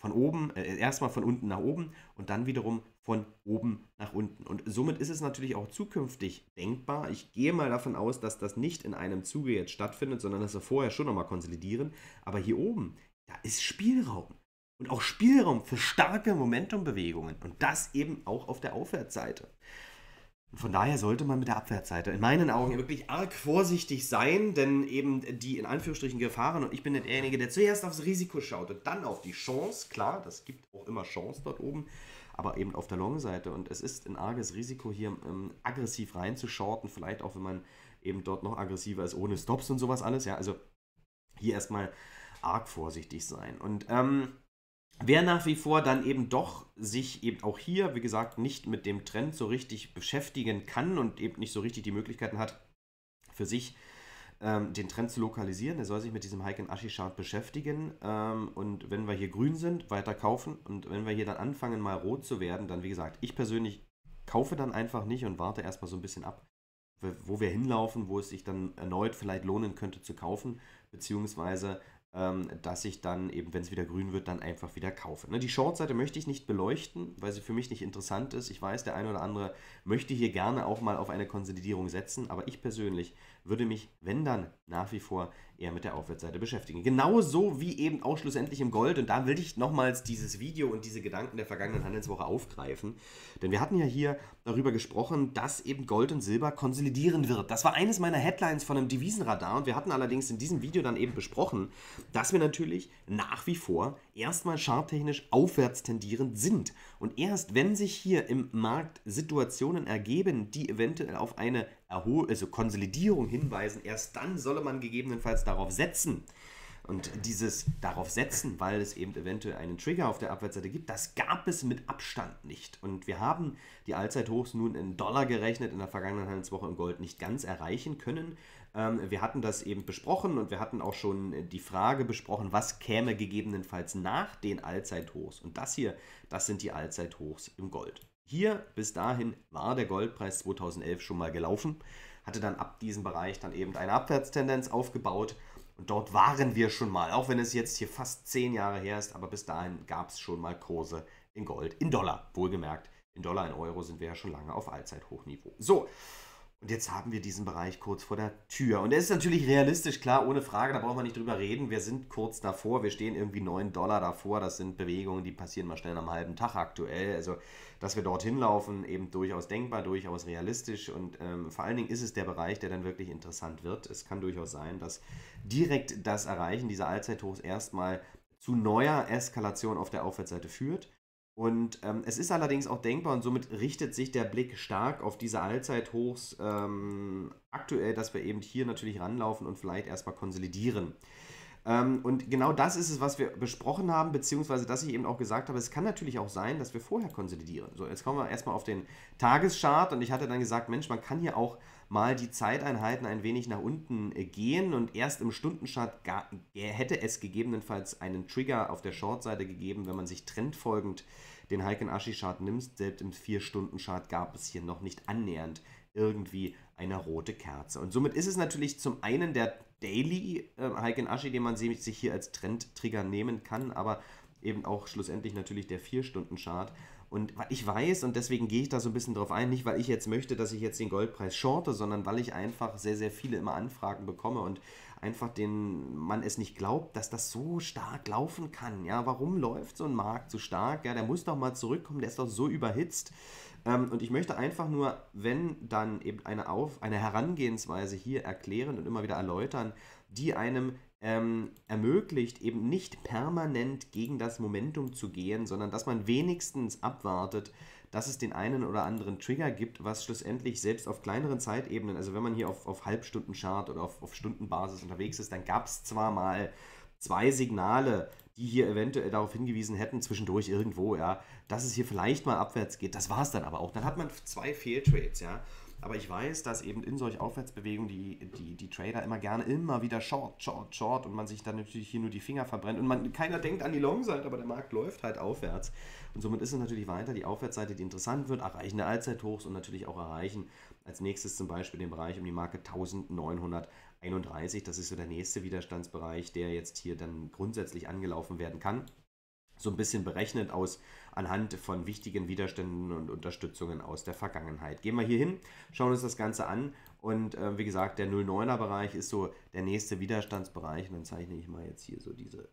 Von oben, äh, erstmal von unten nach oben und dann wiederum von oben nach unten. Und somit ist es natürlich auch zukünftig denkbar. Ich gehe mal davon aus, dass das nicht in einem Zuge jetzt stattfindet, sondern dass wir vorher schon nochmal konsolidieren. Aber hier oben, da ist Spielraum. Und auch Spielraum für starke Momentumbewegungen. Und das eben auch auf der Aufwärtsseite. von daher sollte man mit der Abwärtsseite in meinen Augen wirklich arg vorsichtig sein, denn eben die in Anführungsstrichen Gefahren, und ich bin derjenige, der zuerst aufs Risiko schaut und dann auf die Chance, klar, das gibt auch immer Chance dort oben, aber eben auf der Long-Seite. Und es ist ein arges Risiko, hier ähm, aggressiv reinzuschorten, vielleicht auch wenn man eben dort noch aggressiver ist, ohne Stops und sowas alles. Ja, also hier erstmal arg vorsichtig sein. Und ähm, wer nach wie vor dann eben doch sich eben auch hier, wie gesagt, nicht mit dem Trend so richtig beschäftigen kann und eben nicht so richtig die Möglichkeiten hat, für sich ähm, den Trend zu lokalisieren, der soll sich mit diesem Heiken aschi Chart beschäftigen. Ähm, und wenn wir hier grün sind, weiter kaufen. Und wenn wir hier dann anfangen, mal rot zu werden, dann wie gesagt, ich persönlich kaufe dann einfach nicht und warte erstmal so ein bisschen ab, wo wir hinlaufen, wo es sich dann erneut vielleicht lohnen könnte zu kaufen, beziehungsweise ähm, dass ich dann eben, wenn es wieder grün wird, dann einfach wieder kaufe. Ne? Die Short-Seite möchte ich nicht beleuchten, weil sie für mich nicht interessant ist. Ich weiß, der eine oder andere möchte hier gerne auch mal auf eine Konsolidierung setzen, aber ich persönlich würde mich, wenn dann, nach wie vor eher mit der Aufwärtsseite beschäftigen. Genauso wie eben auch schlussendlich im Gold. Und da will ich nochmals dieses Video und diese Gedanken der vergangenen Handelswoche aufgreifen. Denn wir hatten ja hier darüber gesprochen, dass eben Gold und Silber konsolidieren wird. Das war eines meiner Headlines von einem Devisenradar. Und wir hatten allerdings in diesem Video dann eben besprochen, dass wir natürlich nach wie vor erstmal charttechnisch aufwärts tendierend sind. Und erst wenn sich hier im Markt Situationen ergeben, die eventuell auf eine Erhol also Konsolidierung hinweisen, erst dann solle man gegebenenfalls darauf setzen. Und dieses darauf setzen, weil es eben eventuell einen Trigger auf der Abwärtsseite gibt, das gab es mit Abstand nicht. Und wir haben die Allzeithochs nun in Dollar gerechnet, in der vergangenen Handelswoche in Gold nicht ganz erreichen können. Ähm, wir hatten das eben besprochen und wir hatten auch schon äh, die Frage besprochen, was käme gegebenenfalls nach den Allzeithochs. Und das hier, das sind die Allzeithochs im Gold. Hier bis dahin war der Goldpreis 2011 schon mal gelaufen, hatte dann ab diesem Bereich dann eben eine Abwärtstendenz aufgebaut. Und dort waren wir schon mal, auch wenn es jetzt hier fast zehn Jahre her ist, aber bis dahin gab es schon mal Kurse in Gold, in Dollar, wohlgemerkt. In Dollar, in Euro sind wir ja schon lange auf Allzeithochniveau. So, und jetzt haben wir diesen Bereich kurz vor der Tür. Und er ist natürlich realistisch, klar, ohne Frage, da brauchen wir nicht drüber reden. Wir sind kurz davor, wir stehen irgendwie 9 Dollar davor. Das sind Bewegungen, die passieren mal schnell am halben Tag aktuell. Also, dass wir dorthin laufen, eben durchaus denkbar, durchaus realistisch. Und ähm, vor allen Dingen ist es der Bereich, der dann wirklich interessant wird. Es kann durchaus sein, dass direkt das Erreichen dieser Allzeithochs erstmal zu neuer Eskalation auf der Aufwärtsseite führt und ähm, es ist allerdings auch denkbar und somit richtet sich der Blick stark auf diese Allzeithochs ähm, aktuell, dass wir eben hier natürlich ranlaufen und vielleicht erstmal konsolidieren. Ähm, und genau das ist es, was wir besprochen haben, beziehungsweise dass ich eben auch gesagt habe, es kann natürlich auch sein, dass wir vorher konsolidieren. So, jetzt kommen wir erstmal auf den Tageschart und ich hatte dann gesagt, Mensch, man kann hier auch mal die Zeiteinheiten ein wenig nach unten äh, gehen und erst im Stundenchart hätte es gegebenenfalls einen Trigger auf der Shortseite gegeben, wenn man sich trendfolgend äh, den Heiken Ashi Chart nimmst, selbst im 4-Stunden-Chart gab es hier noch nicht annähernd irgendwie eine rote Kerze. Und somit ist es natürlich zum einen der Daily äh, Heiken Ashi, den man sich hier als Trendtrigger nehmen kann, aber eben auch schlussendlich natürlich der 4-Stunden-Chart. Und ich weiß, und deswegen gehe ich da so ein bisschen drauf ein, nicht weil ich jetzt möchte, dass ich jetzt den Goldpreis shorte, sondern weil ich einfach sehr, sehr viele immer Anfragen bekomme und einfach den man es nicht glaubt, dass das so stark laufen kann. Ja, warum läuft so ein Markt so stark? Ja, der muss doch mal zurückkommen, der ist doch so überhitzt. Ähm, und ich möchte einfach nur, wenn dann eben eine, Auf, eine Herangehensweise hier erklären und immer wieder erläutern, die einem ähm, ermöglicht, eben nicht permanent gegen das Momentum zu gehen, sondern dass man wenigstens abwartet, dass es den einen oder anderen Trigger gibt, was schlussendlich selbst auf kleineren Zeitebenen, also wenn man hier auf, auf chart oder auf, auf Stundenbasis unterwegs ist, dann gab es zwar mal zwei Signale, die hier eventuell darauf hingewiesen hätten, zwischendurch irgendwo, ja, dass es hier vielleicht mal abwärts geht. Das war es dann aber auch. Dann hat man zwei Fehltrades, ja. Aber ich weiß, dass eben in solch Aufwärtsbewegungen die, die, die Trader immer gerne immer wieder short, short, short und man sich dann natürlich hier nur die Finger verbrennt und man, keiner denkt an die Long-Seite, aber der Markt läuft halt aufwärts. Und somit ist es natürlich weiter die Aufwärtsseite, die interessant wird, erreichen der Allzeithochs und natürlich auch erreichen als nächstes zum Beispiel den Bereich um die Marke 1931. Das ist so der nächste Widerstandsbereich, der jetzt hier dann grundsätzlich angelaufen werden kann so ein bisschen berechnet aus anhand von wichtigen Widerständen und Unterstützungen aus der Vergangenheit. Gehen wir hier hin, schauen uns das Ganze an und äh, wie gesagt, der 09er Bereich ist so der nächste Widerstandsbereich und dann zeichne ich mal jetzt hier so diese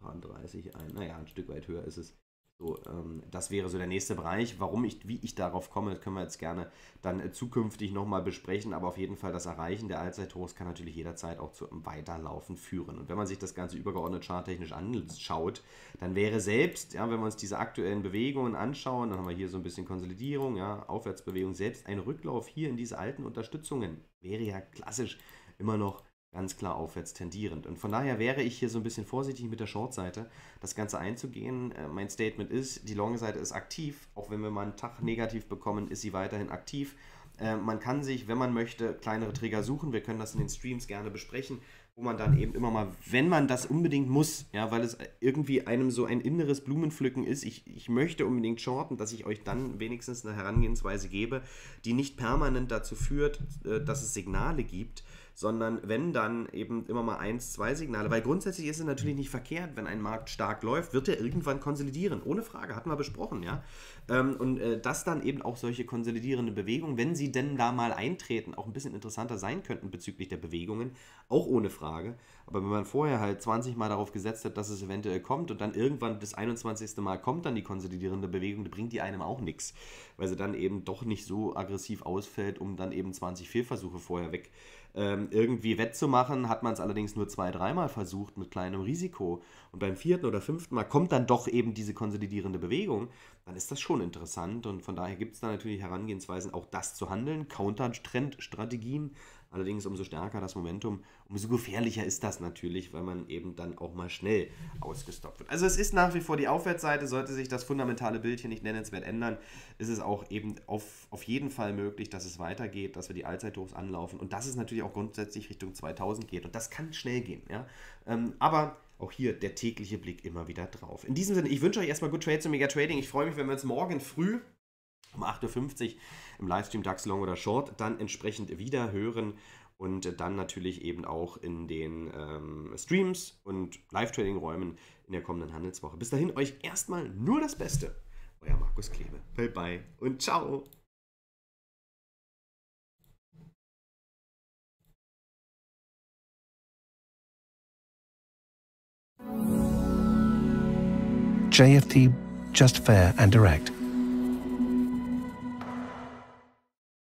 30 ein. Naja, ein Stück weit höher ist es. So, ähm, das wäre so der nächste Bereich. Warum ich, wie ich darauf komme, das können wir jetzt gerne dann äh, zukünftig nochmal besprechen. Aber auf jeden Fall das Erreichen der Allzeithochs kann natürlich jederzeit auch zu einem Weiterlaufen führen. Und wenn man sich das Ganze übergeordnet charttechnisch anschaut, dann wäre selbst, ja, wenn wir uns diese aktuellen Bewegungen anschauen, dann haben wir hier so ein bisschen Konsolidierung, ja, Aufwärtsbewegung, selbst ein Rücklauf hier in diese alten Unterstützungen wäre ja klassisch immer noch ganz klar aufwärts tendierend. Und von daher wäre ich hier so ein bisschen vorsichtig mit der Short-Seite, das Ganze einzugehen. Äh, mein Statement ist, die Long-Seite ist aktiv. Auch wenn wir mal einen Tag negativ bekommen, ist sie weiterhin aktiv. Äh, man kann sich, wenn man möchte, kleinere Trigger suchen. Wir können das in den Streams gerne besprechen, wo man dann eben immer mal, wenn man das unbedingt muss, ja, weil es irgendwie einem so ein inneres Blumenpflücken ist, ich, ich möchte unbedingt shorten, dass ich euch dann wenigstens eine Herangehensweise gebe, die nicht permanent dazu führt, äh, dass es Signale gibt, sondern wenn dann eben immer mal eins, zwei Signale, weil grundsätzlich ist es natürlich nicht verkehrt, wenn ein Markt stark läuft, wird er irgendwann konsolidieren, ohne Frage, hatten wir besprochen, ja. Ähm, und äh, dass dann eben auch solche konsolidierende Bewegungen, wenn sie denn da mal eintreten, auch ein bisschen interessanter sein könnten bezüglich der Bewegungen, auch ohne Frage. Aber wenn man vorher halt 20 Mal darauf gesetzt hat, dass es eventuell kommt und dann irgendwann das 21. Mal kommt dann die konsolidierende Bewegung, dann bringt die einem auch nichts, weil sie dann eben doch nicht so aggressiv ausfällt, um dann eben 20 Fehlversuche vorher weg ähm, irgendwie wettzumachen. Hat man es allerdings nur zwei, dreimal versucht mit kleinem Risiko und beim vierten oder fünften Mal kommt dann doch eben diese konsolidierende Bewegung, dann ist das schon schon interessant und von daher gibt es da natürlich Herangehensweisen, auch das zu handeln, Counter-Trend-Strategien, allerdings umso stärker das Momentum, umso gefährlicher ist das natürlich, weil man eben dann auch mal schnell ausgestoppt wird. Also es ist nach wie vor die Aufwärtsseite, sollte sich das fundamentale Bild hier nicht nennenswert ändern, ist es auch eben auf, auf jeden Fall möglich, dass es weitergeht, dass wir die Allzeithochs anlaufen und dass es natürlich auch grundsätzlich Richtung 2000 geht und das kann schnell gehen. Ja? Ähm, aber auch hier der tägliche Blick immer wieder drauf. In diesem Sinne, ich wünsche euch erstmal gut Trades und Mega Trading. Ich freue mich, wenn wir uns morgen früh um 8.50 Uhr im Livestream DAX Long oder Short dann entsprechend wieder hören und dann natürlich eben auch in den ähm, Streams und Live-Trading-Räumen in der kommenden Handelswoche. Bis dahin euch erstmal nur das Beste. Euer Markus Klebe. Bye bye und ciao. JFT, just fair and direct.